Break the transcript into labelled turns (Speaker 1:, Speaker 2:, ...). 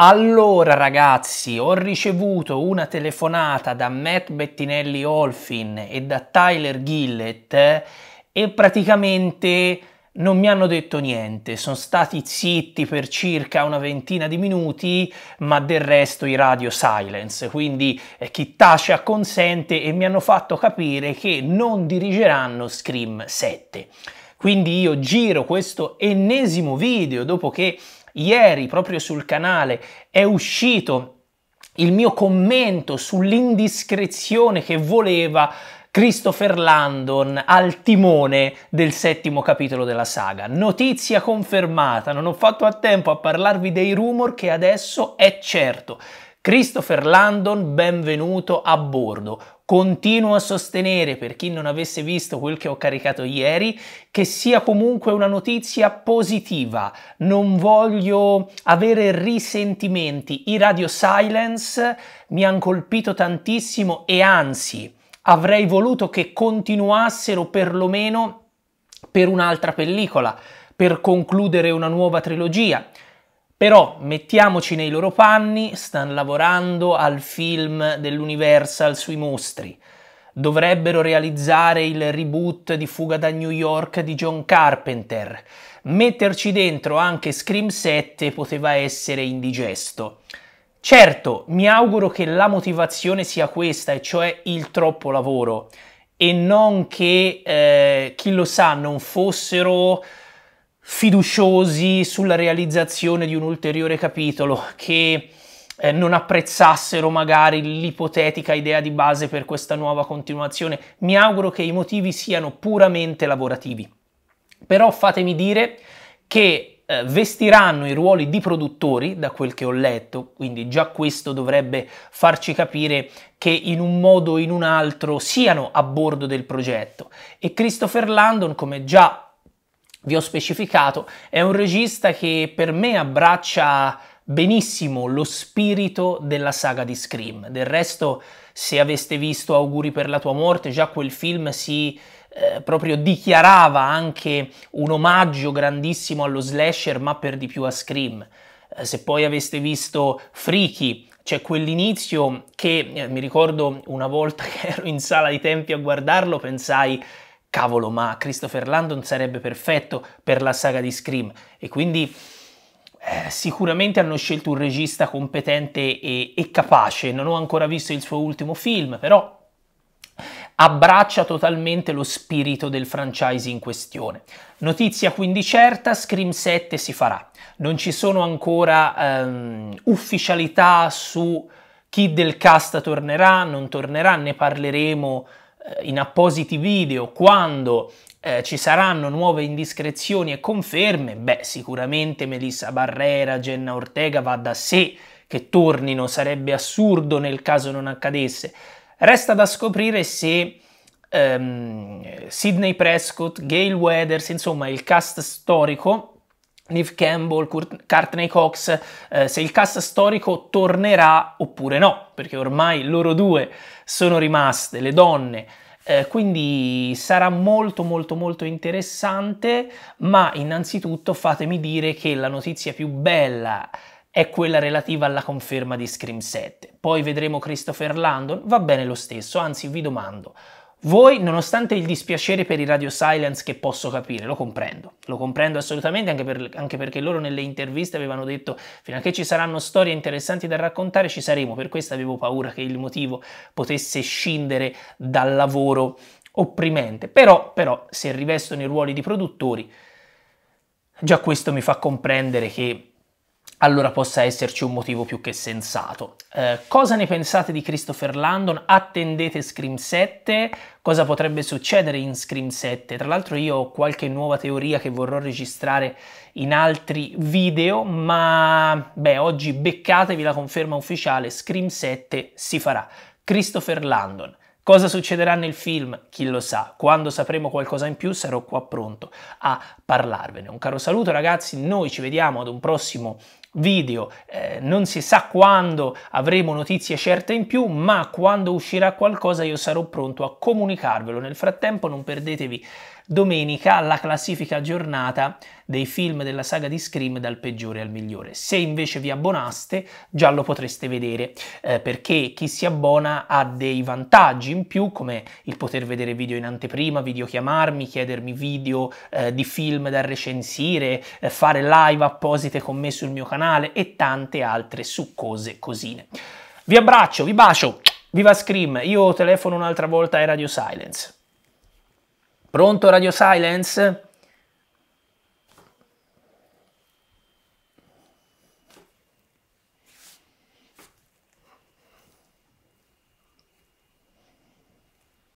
Speaker 1: Allora ragazzi, ho ricevuto una telefonata da Matt Bettinelli Olfin e da Tyler Gillett e praticamente non mi hanno detto niente, sono stati zitti per circa una ventina di minuti, ma del resto i radio silence, quindi eh, chi tace acconsente e mi hanno fatto capire che non dirigeranno Scream 7. Quindi io giro questo ennesimo video dopo che Ieri proprio sul canale è uscito il mio commento sull'indiscrezione che voleva Christopher Landon al timone del settimo capitolo della saga. Notizia confermata, non ho fatto a tempo a parlarvi dei rumor che adesso è certo Christopher Landon, benvenuto a bordo. Continuo a sostenere, per chi non avesse visto quel che ho caricato ieri, che sia comunque una notizia positiva. Non voglio avere risentimenti. I Radio Silence mi hanno colpito tantissimo e anzi avrei voluto che continuassero perlomeno per un'altra pellicola, per concludere una nuova trilogia. Però mettiamoci nei loro panni, stanno lavorando al film dell'Universal sui mostri. Dovrebbero realizzare il reboot di Fuga da New York di John Carpenter. Metterci dentro anche Scream 7 poteva essere indigesto. Certo, mi auguro che la motivazione sia questa, e cioè il troppo lavoro, e non che, eh, chi lo sa, non fossero fiduciosi sulla realizzazione di un ulteriore capitolo che eh, non apprezzassero magari l'ipotetica idea di base per questa nuova continuazione. Mi auguro che i motivi siano puramente lavorativi. Però fatemi dire che eh, vestiranno i ruoli di produttori, da quel che ho letto, quindi già questo dovrebbe farci capire che in un modo o in un altro siano a bordo del progetto. E Christopher Landon, come già vi ho specificato, è un regista che per me abbraccia benissimo lo spirito della saga di Scream. Del resto, se aveste visto Auguri per la tua morte, già quel film si eh, proprio dichiarava anche un omaggio grandissimo allo slasher, ma per di più a Scream. Eh, se poi aveste visto Freaky, c'è quell'inizio che eh, mi ricordo una volta che ero in sala di tempi a guardarlo, pensai cavolo, ma Christopher Landon sarebbe perfetto per la saga di Scream e quindi eh, sicuramente hanno scelto un regista competente e, e capace, non ho ancora visto il suo ultimo film, però abbraccia totalmente lo spirito del franchise in questione. Notizia quindi certa, Scream 7 si farà. Non ci sono ancora um, ufficialità su chi del cast tornerà, non tornerà, ne parleremo in appositi video quando eh, ci saranno nuove indiscrezioni e conferme, beh, sicuramente Melissa Barrera, Jenna Ortega va da sé che tornino, sarebbe assurdo nel caso non accadesse. Resta da scoprire se ehm, Sidney Prescott, Gail Weathers, insomma il cast storico Neve Campbell, Courtney Cox, eh, se il cast storico tornerà oppure no, perché ormai loro due sono rimaste, le donne, eh, quindi sarà molto molto molto interessante, ma innanzitutto fatemi dire che la notizia più bella è quella relativa alla conferma di Scream 7. Poi vedremo Christopher Landon, va bene lo stesso, anzi vi domando, voi, nonostante il dispiacere per i radio silence che posso capire, lo comprendo, lo comprendo assolutamente anche, per, anche, perché loro nelle interviste avevano detto fino a che ci saranno storie interessanti da raccontare ci saremo, per questo avevo paura che il motivo potesse scindere dal lavoro opprimente, però, però se rivestono i ruoli di produttori, già questo mi fa comprendere che allora possa esserci un motivo più che sensato. Eh, cosa ne pensate di Christopher Landon? Attendete Scream 7? Cosa potrebbe succedere in Scream 7? Tra l'altro io ho qualche nuova teoria che vorrò registrare in altri video, ma beh, oggi beccatevi la conferma ufficiale, Scream 7 si farà. Christopher Landon. Cosa succederà nel film? Chi lo sa. Quando sapremo qualcosa in più sarò qua pronto a parlarvene. Un caro saluto ragazzi, noi ci vediamo ad un prossimo video, eh, non si sa quando avremo notizie certe in più, ma quando uscirà qualcosa io sarò pronto a comunicarvelo. Nel frattempo non perdetevi domenica la classifica aggiornata dei film della saga di Scream dal peggiore al migliore. Se invece vi abbonaste già lo potreste vedere, eh, perché chi si abbona ha dei vantaggi in più come il poter vedere video in anteprima, videochiamarmi, chiedermi video eh, di film da recensire, eh, fare live apposite con me sul mio canale e tante altre succose cosine. Vi abbraccio, vi bacio, viva Scream, io telefono un'altra volta ai Radio Silence. Pronto Radio Silence?